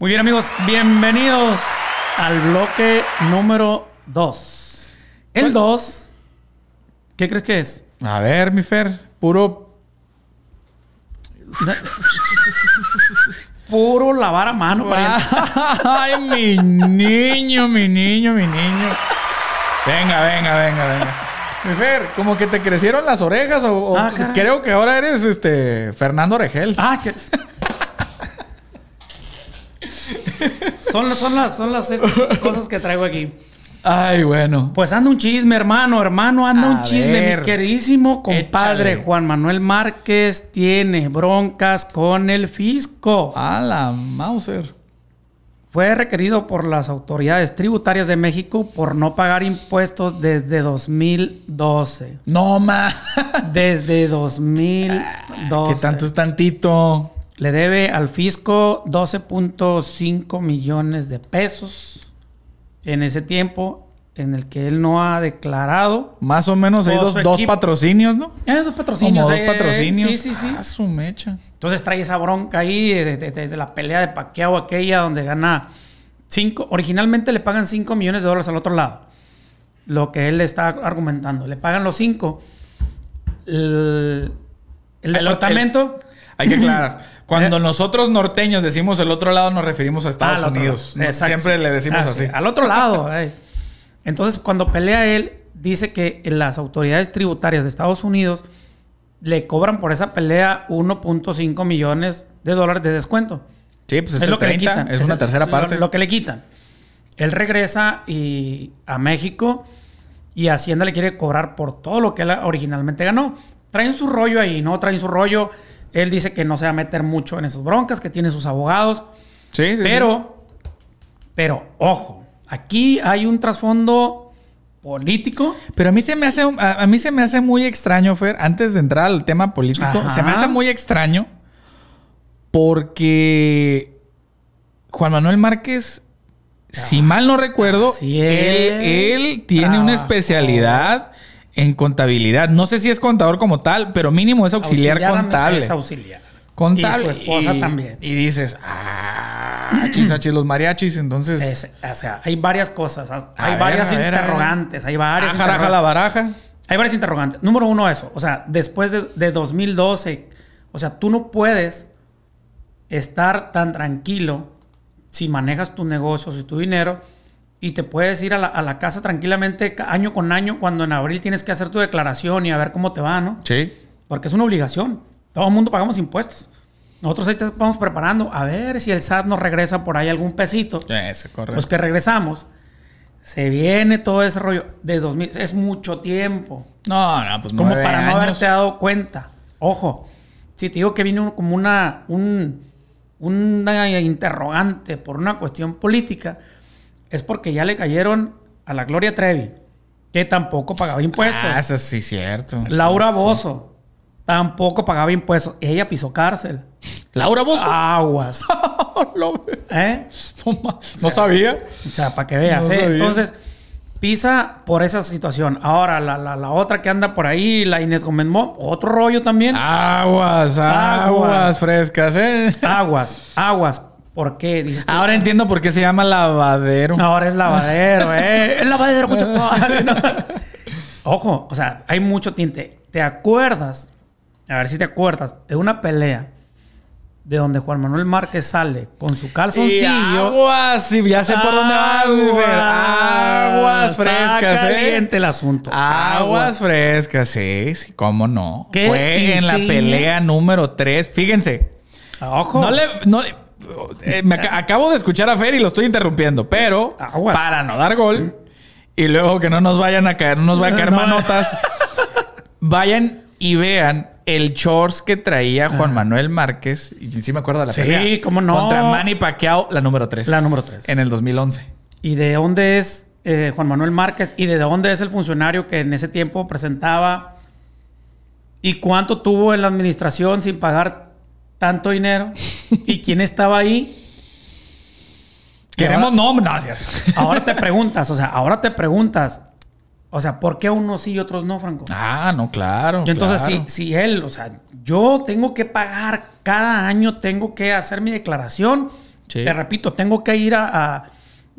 Muy bien amigos, bienvenidos al bloque número 2. El 2, ¿qué crees que es? A ver, mi Fer, puro... puro lavar a mano. Ay, mi niño, mi niño, mi niño. Venga, venga, venga, venga. Mi Fer, como que te crecieron las orejas o, ah, creo que ahora eres este Fernando Regel. Ah, que... Son, son las, son las cosas que traigo aquí. Ay, bueno. Pues anda un chisme, hermano, hermano, anda un chisme. Mi queridísimo compadre Juan Manuel Márquez tiene broncas con el fisco. A la Mauser. Fue requerido por las autoridades tributarias de México por no pagar impuestos desde 2012. No más. Desde 2012. Qué que tanto es tantito le debe al fisco 12.5 millones de pesos en ese tiempo en el que él no ha declarado. Más o menos hay dos, patrocinios, ¿no? Eh, dos patrocinios. Como dos eh, patrocinios. sí, sí, sí. Ah, su mecha. Entonces trae esa bronca ahí de, la pelea de Paquiao aquella donde gana 5. Originalmente le pagan 5 millones de dólares al otro lado. Lo que él está argumentando. Le pagan los 5. El, el, departamento... Hay que aclarar. Eh. Cuando nosotros norteños decimos el otro lado, nos referimos a Estados Unidos. siempre le decimos así. Al otro lado. Entonces, cuando pelea él, dice que las autoridades tributarias de Estados Unidos le cobran por esa pelea 1.5 millones de dólares de descuento. Sí, pues es, el lo que le quitan. Es, una tercera parte. Lo, que le quitan. Él regresa y, a México y Hacienda le quiere cobrar por todo lo que él originalmente ganó. Traen su rollo ahí, ¿no? Traen su rollo. Él dice que no se va a meter mucho en esas broncas, que tiene sus abogados. Sí, sí Pero, pero, ojo, aquí hay un trasfondo político. Pero a mí se me hace, a, mí se me hace muy extraño, Fer, antes de entrar al tema político, se me hace muy extraño porque Juan Manuel Márquez, si ah, mal no recuerdo, él, él, tiene una especialidad en contabilidad. No sé si es contador como tal, pero mínimo es auxiliar, auxiliar contable. Es auxiliar. Contable. Y su esposa también. Y dices, ah, ah los mariachis, entonces. o sea, hay varias cosas. Hay varias interrogantes. Hay varias. Ajaraja la baraja. Hay varias interrogantes. Número uno, eso. O sea, después de, 2012, o sea, tú no puedes estar tan tranquilo si manejas tu negocio, si tu dinero y te puedes ir a la, a la, casa tranquilamente año con año cuando en abril tienes que hacer tu declaración y a ver cómo te va, ¿no? Sí. Porque es una obligación. Todo el mundo pagamos impuestos. Nosotros ahí te vamos preparando a ver si el SAT nos regresa por ahí algún pesito. Ese, correcto. Los pues que regresamos. Se viene todo ese rollo de 2000. Es mucho tiempo. No, no, pues Como para no haberte dado cuenta. Ojo, si te digo que viene como una, un, una interrogante por una cuestión política, es porque ya le cayeron a la Gloria Trevi, que tampoco pagaba impuestos. Ah, eso sí, cierto. Laura Bozo, tampoco pagaba impuestos. Ella pisó cárcel. ¿Laura Bozo? Aguas. ¿Eh? No, sabía. O sea, para que veas. ¿eh? Entonces, pisa por esa situación. Ahora, la, otra que anda por ahí, la Inés Gómez otro rollo también. Aguas, aguas, aguas frescas, ¿eh? Aguas, aguas. ¿Por qué? Ahora entiendo por qué se llama lavadero. Ahora es lavadero, ¿eh? Es lavadero, muchachos. Ojo, o sea, hay mucho tinte. ¿Te acuerdas? A ver si te acuerdas de una pelea de donde Juan Manuel Márquez sale con su calzoncillo. aguas, ya sé por dónde vas, Aguas frescas, ¿eh? caliente eh. el asunto. Aguas, frescas, sí, sí, cómo no. Fue en la pelea número 3. Fíjense. Ojo. No le, eh, me acabo de escuchar a Fer y lo estoy interrumpiendo, pero para no dar gol y luego que no nos vayan a caer, no nos vayan a caer manotas, vayan y vean el shorts que traía Juan Manuel Márquez, y sí me acuerdo de la Contra Manny Pacquiao, la número 3. La número 3. En el 2011. ¿Y de dónde es eh, Juan Manuel Márquez? ¿Y de dónde es el funcionario que en ese tiempo presentaba? ¿Y cuánto tuvo en la administración sin pagar tanto dinero y quién estaba ahí. Queremos nombres. ahora te preguntas, o sea, ahora te preguntas, o sea, ¿por qué unos sí y otros no, Franco? Ah, no, claro. entonces, Si, él, o sea, yo tengo que pagar cada año, tengo que hacer mi declaración. Te repito, tengo que ir a, a,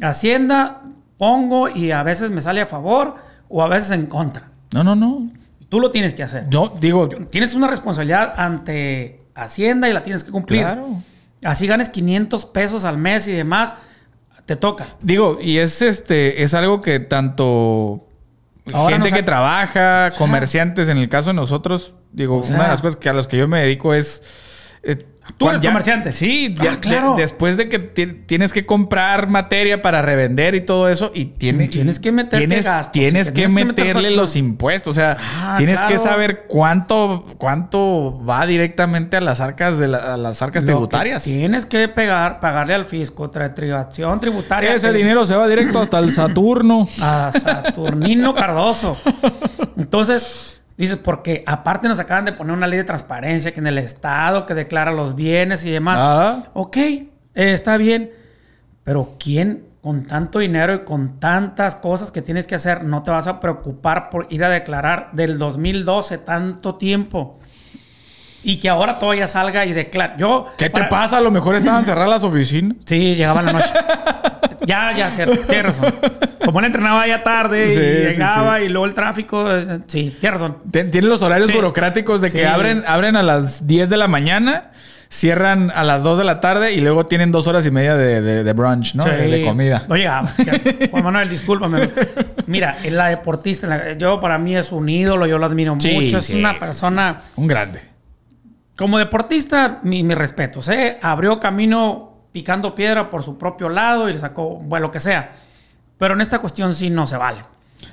Hacienda, pongo y a veces me sale a favor o a veces en contra. No, no, no. Tú lo tienes que hacer. Yo digo. Tienes una responsabilidad ante Hacienda y la tienes que cumplir. Claro. Así ganes 500 pesos al mes y demás, te toca. Digo, y es este es algo que tanto gente que trabaja, comerciantes, en el caso de nosotros, digo, una de las cosas que a las que yo me dedico es eh, Tú eres comerciante. Sí, ah, claro. después de que tienes que comprar materia para revender y todo eso, y tienes que meter tienes, que, meterle los impuestos. O sea, ah, tienes que saber cuánto, cuánto va directamente a las arcas de las arcas tributarias. tienes que pegar, pagarle al fisco, tributación, tributaria. Ese dinero se va directo hasta el Saturno. a Saturnino Cardoso. Entonces, Dices, porque aparte nos acaban de poner una ley de transparencia que en el Estado que declara los bienes y demás. Ok, eh, está bien. Pero ¿quién con tanto dinero y con tantas cosas que tienes que hacer no te vas a preocupar por ir a declarar del 2012 tanto tiempo? Y que ahora todavía salga y declara. Yo, ¿Qué te pasa? A lo mejor estaban cerradas las oficinas. Sí, llegaban la noche. Ya, ya, tienes razón. Como él entrenaba ya tarde y llegaba y luego el tráfico, eh, sí, tiene razón. Tienen los horarios burocráticos de que abren, abren a las 10 de la mañana, cierran a las 2 de la tarde y luego tienen dos horas y media de, brunch, ¿no? De, comida. oiga Juan Manuel, discúlpame. Mira, es la deportista. Yo, para mí, es un ídolo, yo lo admiro mucho. Es una persona. Un grande. Como deportista, mi, respeto. respetos. ¿eh? Abrió camino picando piedra por su propio lado y le sacó, bueno, lo que sea. Pero en esta cuestión sí no se vale.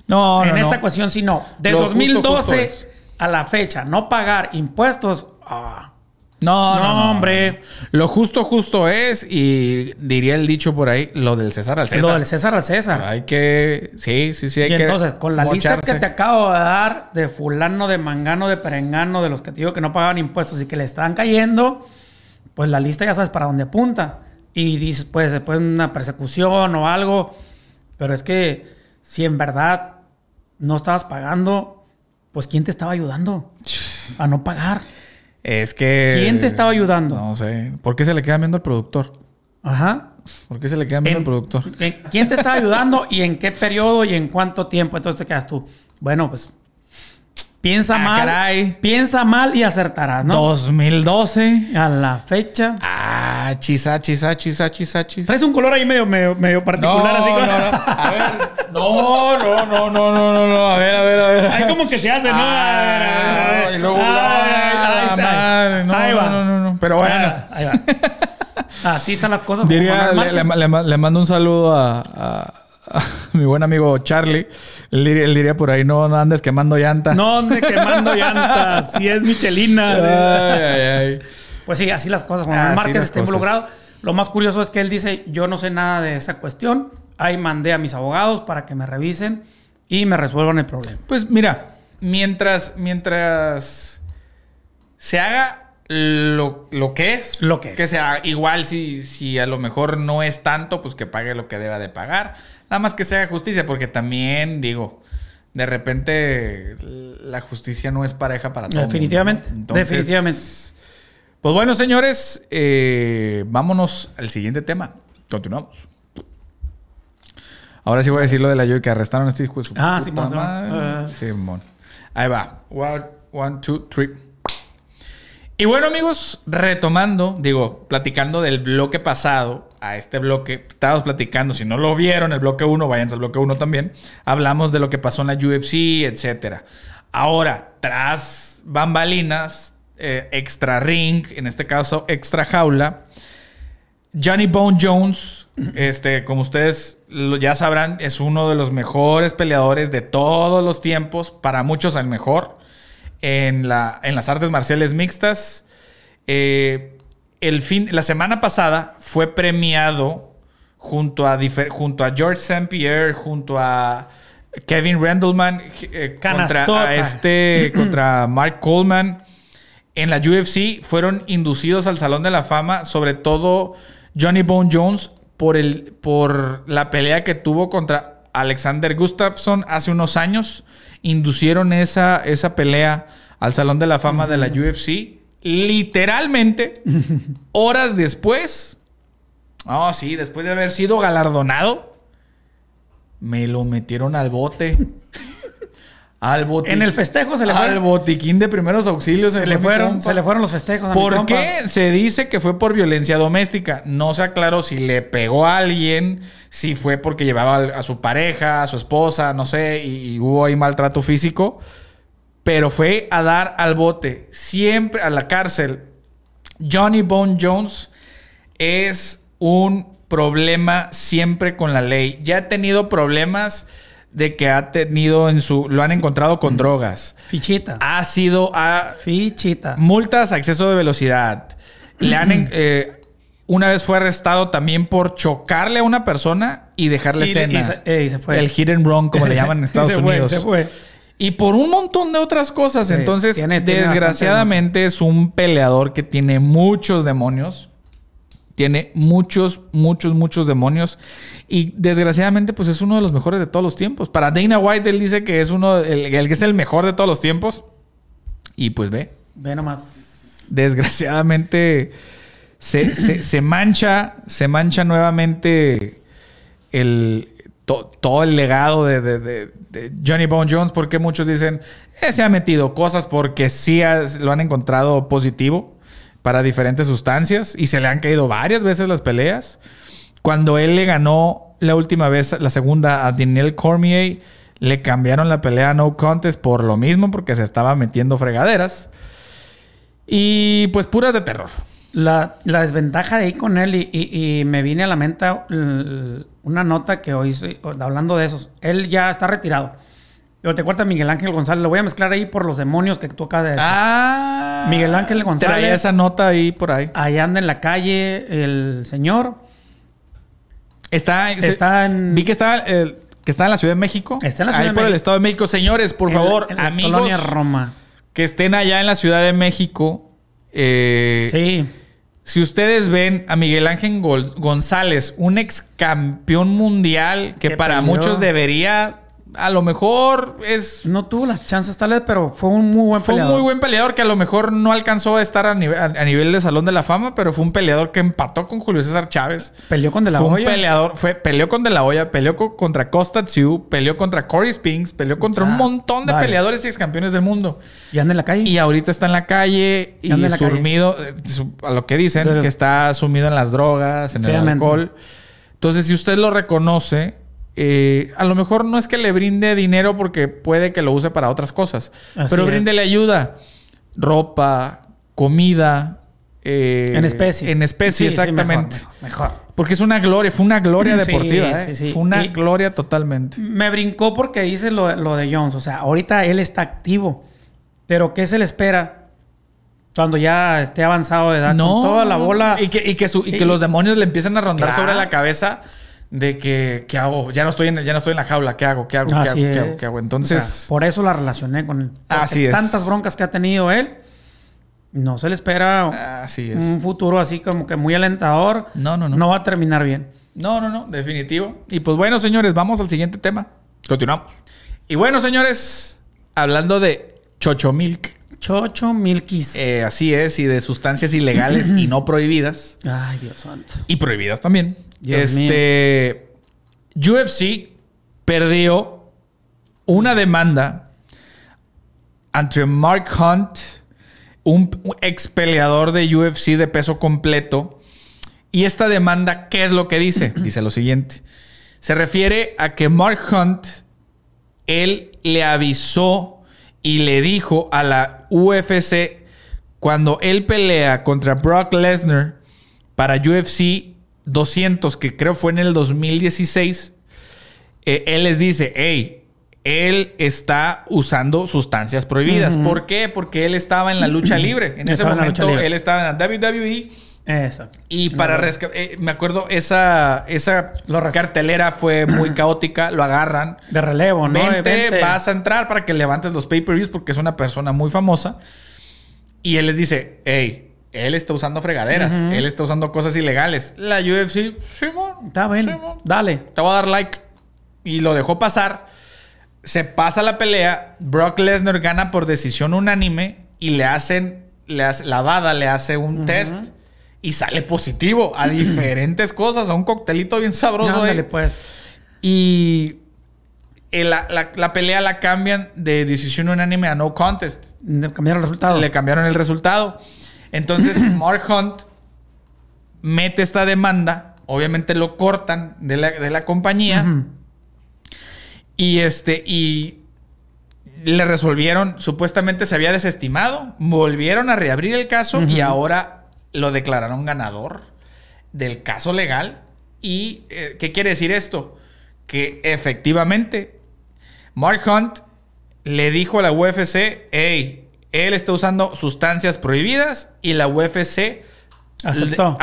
No, En esta cuestión sí no. Del 2012 a la fecha no pagar impuestos. Ah. No, no, no, hombre. Lo justo, justo es, y diría el dicho por ahí, lo del César al César. Lo del César al César. Hay que. Sí, sí, sí. Hay y que entonces, con la lista que te acabo de dar de fulano, de mangano, de perengano, de los que te digo que no pagaban impuestos y que le están cayendo, pues la lista ya sabes para dónde apunta. Y dices, pues después una persecución o algo, pero es que si en verdad no estabas pagando, pues ¿quién te estaba ayudando a no pagar? Es que... ¿Quién te estaba ayudando? No sé. ¿Por qué se le queda viendo al productor? Ajá. ¿Por qué se le queda viendo al productor? ¿Quién te estaba ayudando y en qué periodo y en cuánto tiempo? Entonces te quedas tú. Bueno, pues Piensa ah, mal. Piensa mal y acertarás, ¿no? 2012. A la fecha. Ah, chisa, chisa, chisa, chisa, chisa. Traes un color ahí medio, medio, particular, así como... no, no, A ver. No, no, no, no, no, no, no. A ver, a ver, a ver. Ahí como que se hace, ¿no? Ah, y luego. Ah, ahí va. No, no, no, Pero bueno. Ahí va. Así están las cosas. Diría, le, mando un saludo a mi buen amigo Charlie, él diría, por ahí, no, andes quemando llantas. No andes quemando llantas, si es Michelina. ¿eh? Pues sí, así las cosas. Cuando ah, Márquez está involucrado, lo más curioso es que él dice, yo no sé nada de esa cuestión, ahí mandé a mis abogados para que me revisen y me resuelvan el problema. Pues mira, mientras, mientras se haga lo, que es. Lo que, que sea, igual si, si a lo mejor no es tanto, pues que pague lo que deba de pagar. Nada más que sea justicia, porque también, digo, de repente la justicia no es pareja para todos. Definitivamente. definitivamente. Pues bueno, señores, eh, vámonos al siguiente tema. Continuamos. Ahora sí voy a decir lo de la Joy que arrestaron a este hijo de su Ah, Sí, ah. Ahí va. One, one, two, three. Y bueno, amigos, retomando, digo, platicando del bloque pasado a este bloque, estábamos platicando, si no lo vieron, el bloque 1, váyanse al bloque 1 también, hablamos de lo que pasó en la UFC, etcétera. Ahora, tras bambalinas, eh, extra ring, en este caso extra jaula, Johnny Bone Jones, este, como ustedes ya sabrán, es uno de los mejores peleadores de todos los tiempos, para muchos el mejor en, las artes marciales mixtas. Eh, el fin, la semana pasada fue premiado junto a, junto a George St. Pierre, junto a Kevin Randleman, eh, contra, este, contra Mark Coleman. En la UFC fueron inducidos al Salón de la Fama, sobre todo Johnny Bone Jones, por, el, por la pelea que tuvo contra Alexander Gustafsson hace unos años inducieron esa, esa pelea al Salón de la Fama de la UFC. Literalmente, horas después, oh sí, después de haber sido galardonado, me lo metieron al bote. Al botiquín, en el festejo se le fueron. Al botiquín de primeros auxilios. Se, le, fueron, se le fueron los festejos. ¿Por qué se dice que fue por violencia doméstica? No se aclaró si le pegó a alguien, si fue porque llevaba a su pareja, a su esposa, no sé, y hubo ahí maltrato físico. Pero fue a dar al bote, siempre a la cárcel. Johnny Bone Jones es un problema siempre con la ley. Ya ha tenido problemas de que ha tenido en su. Lo han encontrado con mm. drogas. Fichita. Ha sido. A, Fichita. Multas, exceso de velocidad. Le han. Mm. Eh, una vez fue arrestado también por chocarle a una persona y dejarle escena El hit and run, como le llaman en Estados Unidos. Y por un montón de otras cosas. Entonces, desgraciadamente, es un peleador que tiene muchos demonios. Tiene muchos, muchos, muchos demonios. Y desgraciadamente, pues es uno de los mejores de todos los tiempos. Para Dana White, él dice que es uno, el, que es el mejor de todos los tiempos. Y pues ve. Ve nomás. Desgraciadamente, se, mancha, se mancha nuevamente todo el legado de, Johnny Bone Jones, porque muchos dicen, eh, se ha metido cosas porque sí lo han encontrado positivo para diferentes sustancias y se le han caído varias veces las peleas. Cuando él le ganó la última vez, la segunda, a Daniel Cormier, le cambiaron la pelea No Contest por lo mismo, porque se estaba metiendo fregaderas. Y pues puras de terror. La, desventaja de ahí con él, y, me vine a la mente mm, una nota que hoy, hablando de esos, él ya está retirado. ¿Te acuerdas Miguel Ángel González? Lo voy a mezclar ahí por los demonios que tú acabas de decir. Ah, Miguel Ángel González. Trae esa nota ahí por ahí. Ahí anda en la calle el señor. Está, está en. Vi que está, eh, que está en la Ciudad de México. Está en la Ciudad ahí por el Estado de México. Señores, por favor, amigos. Colonia Roma. Que estén allá en la Ciudad de México. Eh, sí. Si ustedes ven a Miguel Ángel González, un ex campeón mundial que, para muchos debería a lo mejor es. No tuvo las chances, tal vez, pero fue un muy buen peleador. Fue un muy buen peleador que a lo mejor no alcanzó a estar a, a, nivel de Salón de la Fama, pero fue un peleador que empató con Julio César Chávez. Peleó con De La fue Hoya. Un peleador, fue, peleó con De La Hoya, peleó contra Costa Tzu, peleó contra Cory Spinks, peleó contra un montón de peleadores y ex campeones del mundo. Y anda en la calle. Y ahorita está en la calle y, sumido, eh, a lo que dicen, que está sumido en las drogas, en el alcohol. Entonces, si usted lo reconoce eh, a lo mejor no es que le brinde dinero porque puede que lo use para otras cosas, pero brindele ayuda, ropa, comida. Eh, en especie. En especie, exactamente. mejor, Porque es una gloria, fue una gloria deportiva. ¿eh? Fue una gloria totalmente. Me brincó porque dice lo, lo, de Jones. O sea, ahorita él está activo. Pero ¿qué se le espera cuando ya esté avanzado de edad? No, toda la bola. Y que, los demonios le empiezan a rondar sobre la cabeza de que, ¿qué hago? Ya no estoy en, ya no estoy en la jaula, ¿qué hago? ¿Qué hago? ¿Qué, hago? ¿Qué, hago? Entonces. por eso la relacioné con él. Así Tantas broncas que ha tenido él. No se le espera así un futuro así como que muy alentador. No, no, no. No va a terminar bien. No, no, no, definitivo. Y pues bueno, señores, vamos al siguiente tema. Continuamos. Y bueno, señores, hablando de Chochomilk. Chocho Milkis. Eh, así es, y de sustancias ilegales y no prohibidas. Ay, Dios santo. Y prohibidas también. este. UFC perdió una demanda ante Mark Hunt, un ex peleador de UFC de peso completo. Y esta demanda, ¿qué es lo que dice? dice lo siguiente. Se refiere a que Mark Hunt, él le avisó y le dijo a la UFC cuando él pelea contra Brock Lesnar para UFC 200, que creo fue en el 2016, eh, él les dice, hey, él está usando sustancias prohibidas. ¿Por qué? Porque él estaba en la lucha libre. En ese momento, él estaba en la WWE Exacto. Y para rescatar, eh, me acuerdo, esa, esa lo cartelera fue muy caótica, lo agarran. De relevo, ¿no? Vente, vas a entrar para que levantes los pay-per-views porque es una persona muy famosa. Y él les dice, hey, él está usando fregaderas, él está usando cosas ilegales. La UFC, Simón, está bien, dale. Te voy a dar like. Y lo dejó pasar. Se pasa la pelea, Brock Lesnar gana por decisión unánime y le hacen, le la le hace un test y sale positivo a diferentes cosas, a un coctelito bien sabroso. Pues. Y eh, la, pelea la cambian de decisión unánime a no contest. Le cambiaron el resultado. Le cambiaron el resultado. Entonces, Mark Hunt mete esta demanda. Obviamente lo cortan de la, compañía. Y este, y le resolvieron, supuestamente se había desestimado, volvieron a reabrir el caso y ahora lo declararon ganador del caso legal. ¿Y eh, qué quiere decir esto? Que efectivamente Mark Hunt le dijo a la UFC, hey, él está usando sustancias prohibidas y la UFC Aceptó.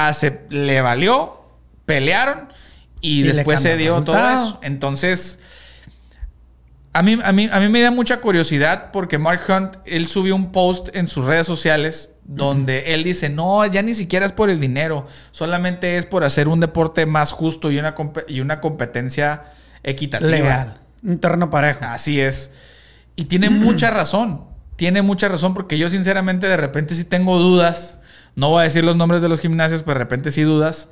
Le, le valió, pelearon y, después se dio todo eso. Entonces, a mí, a, mí, a mí me da mucha curiosidad porque Mark Hunt, él subió un post en sus redes sociales donde él dice, no, ya ni siquiera es por el dinero, solamente es por hacer un deporte más justo y una, y una competencia equitativa. Legal, un terreno parejo. Así es. Y tiene mucha razón, tiene mucha razón porque yo sinceramente de repente sí tengo dudas, no voy a decir los nombres de los gimnasios, pero de repente sí dudas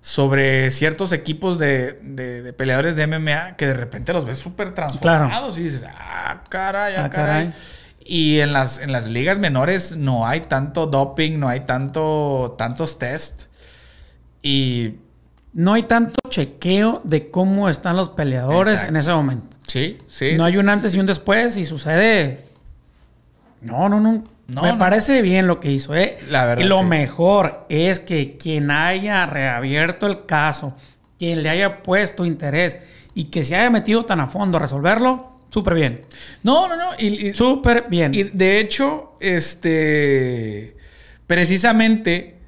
sobre ciertos equipos de, de, peleadores de MMA que de repente los ves súper transformados y dices, ah, caray, ah, ah caray. Y en las, en las ligas menores no hay tanto doping, no hay tanto, tantos test. Y no hay tanto chequeo de cómo están los peleadores en ese momento. Sí, sí. No hay un antes y un después y sucede. No, no, no. Me parece bien lo que hizo. ¿eh? La verdad, y lo mejor es que quien haya reabierto el caso, quien le haya puesto interés y que se haya metido tan a fondo a resolverlo, Súper bien. No, no, no. Y, Súper bien. Y de hecho, este. Precisamente,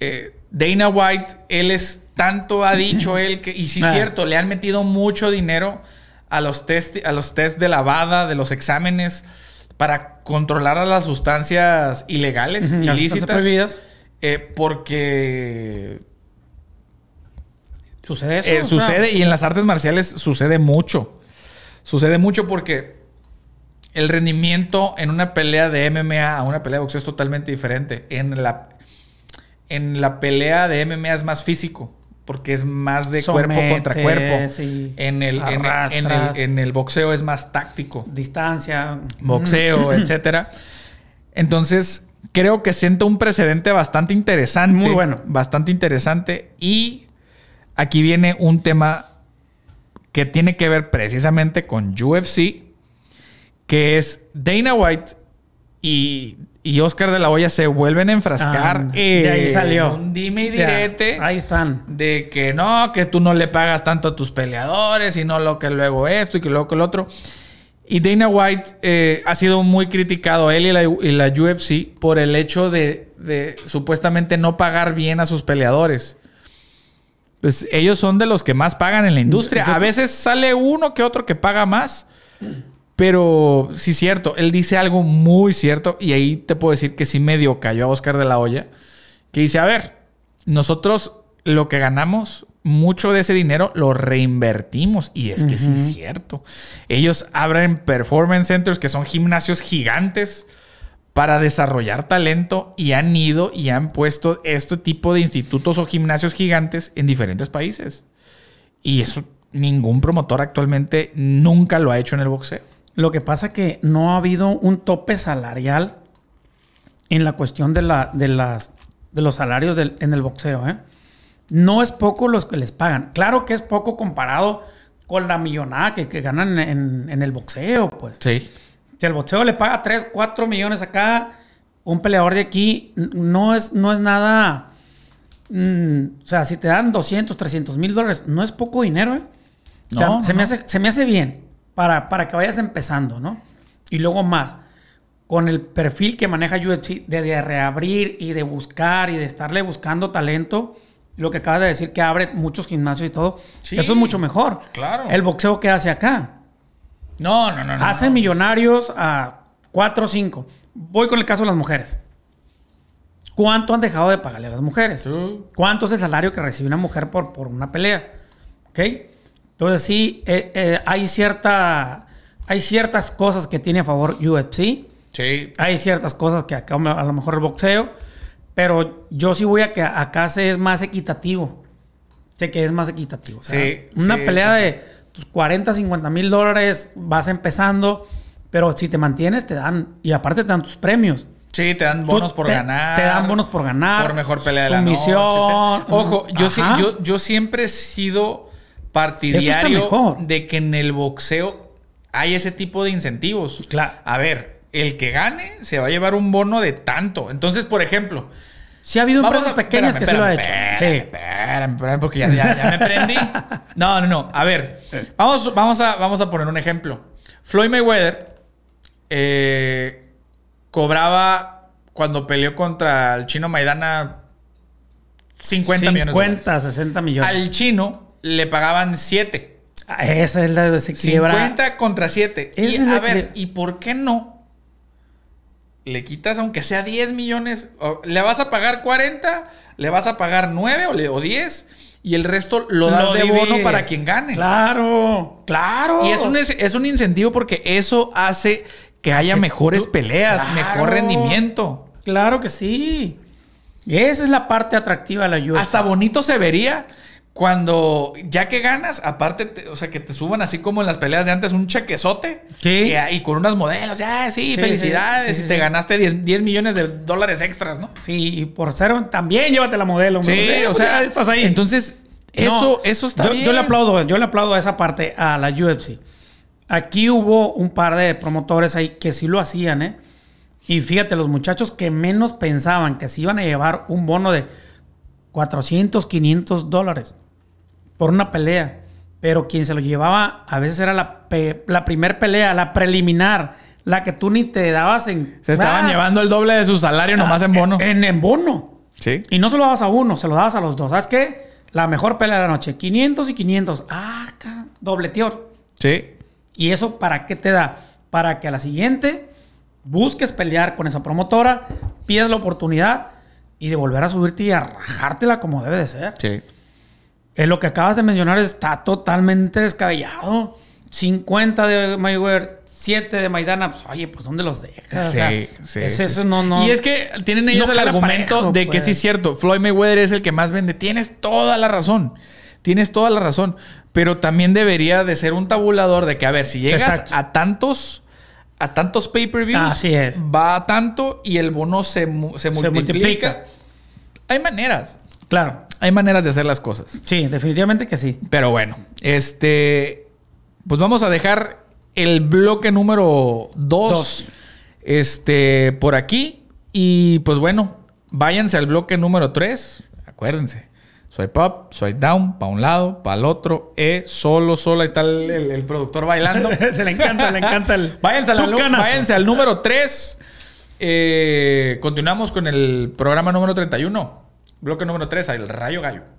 eh, Dana White, él es tanto ha dicho él que. Y sí, es ah. cierto, le han metido mucho dinero a los, test, a los de lavada, de los exámenes, para controlar a las sustancias ilegales, ilícitas. Eh, porque Sucede eso. Eh, sucede, y en las artes marciales sucede mucho. Sucede mucho porque el rendimiento en una pelea de MMA a una pelea de boxeo es totalmente diferente. En la, en la pelea de MMA es más físico, porque es más de cuerpo contra cuerpo. en, el, en, el, boxeo es más táctico. Distancia. Boxeo, mm. etcétera. Entonces, creo que siento un precedente bastante interesante. Muy bueno. Bastante interesante. Y aquí viene un tema que tiene que ver precisamente con UFC, que es Dana White y, Oscar de la Hoya se vuelven a enfrascar. y ah, de ahí salió. dime y direte. ahí están. De que no, que tú no le pagas tanto a tus peleadores y no lo que luego esto y que luego que el otro. Y Dana White eh, ha sido muy criticado, él y la, la UFC, por el hecho de, supuestamente no pagar bien a sus peleadores. Pues ellos son de los que más pagan en la industria. A veces sale uno que otro que paga más. Pero sí, cierto. Él dice algo muy cierto. Y ahí te puedo decir que sí medio cayó a Oscar de la Hoya. Que dice: A ver, nosotros lo que ganamos, mucho de ese dinero lo reinvertimos. Y es que sí es cierto. Ellos abren performance centers que son gimnasios gigantes para desarrollar talento y han ido y han puesto este tipo de institutos o gimnasios gigantes en diferentes países. Y eso ningún promotor actualmente nunca lo ha hecho en el boxeo. Lo que pasa que no ha habido un tope salarial en la cuestión de, la, de, las, de los salarios en el boxeo. ¿eh? No es poco los que les pagan. Claro que es poco comparado con la millonada que, ganan en, en, el boxeo, pues. Sí. Si el boxeo le paga 3, 4 millones acá, un peleador de aquí no es, no es nada. Mm, o sea, si te dan 200, 300 mil dólares, no es poco dinero, ¿eh? no, se, Me hace, se me hace bien para, para que vayas empezando, ¿no? Y luego más, con el perfil que maneja UFC de, reabrir y de buscar y de estarle buscando talento, lo que acabas de decir que abre muchos gimnasios y todo, eso es mucho mejor. Claro. El boxeo que hace acá. No, no, no. Hace millonarios a 4 o 5. Voy con el caso de las mujeres. ¿Cuánto han dejado de pagarle a las mujeres? ¿Cuánto es el salario que recibe una mujer por, por una pelea? ¿Ok? Entonces sí, eh, eh, hay, cierta, hay ciertas cosas que tiene a favor UFC. Sí. Hay ciertas cosas que acá a lo mejor el boxeo. Pero yo sí voy a que acá se es más equitativo. Sé que es más equitativo. sí, una pelea de 40, 50 mil dólares, vas empezando, pero si te mantienes te dan, y aparte te dan tus premios. Sí, te dan bonos por ganar. Te dan bonos por ganar. Por mejor pelea de la misión Ojo, yo, yo, yo, siempre he sido partidario de que en el boxeo hay ese tipo de incentivos. Claro. A ver, el que gane se va a llevar un bono de tanto. Entonces, por ejemplo, Sí ha habido empresas pequeñas que se lo ha hecho. Espérame, sí. espérame, espérame, porque ya, me prendí. No, no, no. A ver, vamos, a, poner un ejemplo. Floyd Mayweather eh, cobraba cuando peleó contra el chino Maidana 50, 50 millones. 50, 60 millones. Al chino le pagaban 7. Ah, esa es la de 50 contra 7. Y, a ver, ¿y por qué no le quitas aunque sea 10 millones, le vas a pagar 40, le vas a pagar 9 o, le, 10 y el resto lo das de bono para quien gane. Claro, claro. Y es un, es un incentivo porque eso hace que haya mejores peleas, mejor rendimiento. Claro que sí. esa es la parte atractiva de la ayuda. Hasta bonito se vería cuando ya que ganas, aparte, o sea, que te suban así como en las peleas de antes un chequezote. Y, con unas modelos, sí, felicidades. y te ganaste 10, millones de dólares extras, ¿no? Sí, y por ser también llévate la modelo. Sí, ¿eh? o pues sea, estás ahí. Entonces, eso, eso está bien. le aplaudo, yo le aplaudo a esa parte, a la UFC. Aquí hubo un par de promotores ahí que sí lo hacían, ¿eh? Y fíjate, los muchachos que menos pensaban que se iban a llevar un bono de 400, 500 dólares por una pelea. Pero quien se lo llevaba a veces era la, la primer pelea, la preliminar, la que tú ni te dabas en... Se estaban llevando el doble de su salario ah, nomás en bono. En, en bono. Sí. Y no se lo dabas a uno, se lo dabas a los dos. ¿Sabes qué? La mejor pelea de la noche. 500 y 500. Ah, doble tío. Sí. ¿Y eso para qué te da? Para que a la siguiente busques pelear con esa promotora, pidas la oportunidad y de volver a subirte y a rajártela como debe de ser. Sí. Eh, lo que acabas de mencionar está totalmente descabellado. 50 de Mayweather, 7 de Maidana. Pues, oye, pues ¿dónde los dejas? Sí, sí, Y es que tienen ellos el argumento de que sí es pues. cierto. Floyd Mayweather es el que más vende. Tienes toda la razón. Tienes toda la razón. Pero también debería de ser un tabulador de que, a ver, si llegas a tantos a tantos pay-per-views, va a tanto y el bono Se multiplica. Hay maneras. Claro. Hay maneras de hacer las cosas. Sí, definitivamente que sí. Pero bueno, este. Pues vamos a dejar el bloque número 2. Este. Por aquí. Y pues bueno, váyanse al bloque número 3. Acuérdense. Soy pop, soy down, para un lado, para e, el otro, eh, solo, solo. Ahí está el, productor bailando. Se le encanta, le encanta el. Váyanse, al, número 3. Eh, continuamos con el programa número 31. Bloque número 3, el Rayo Gallo.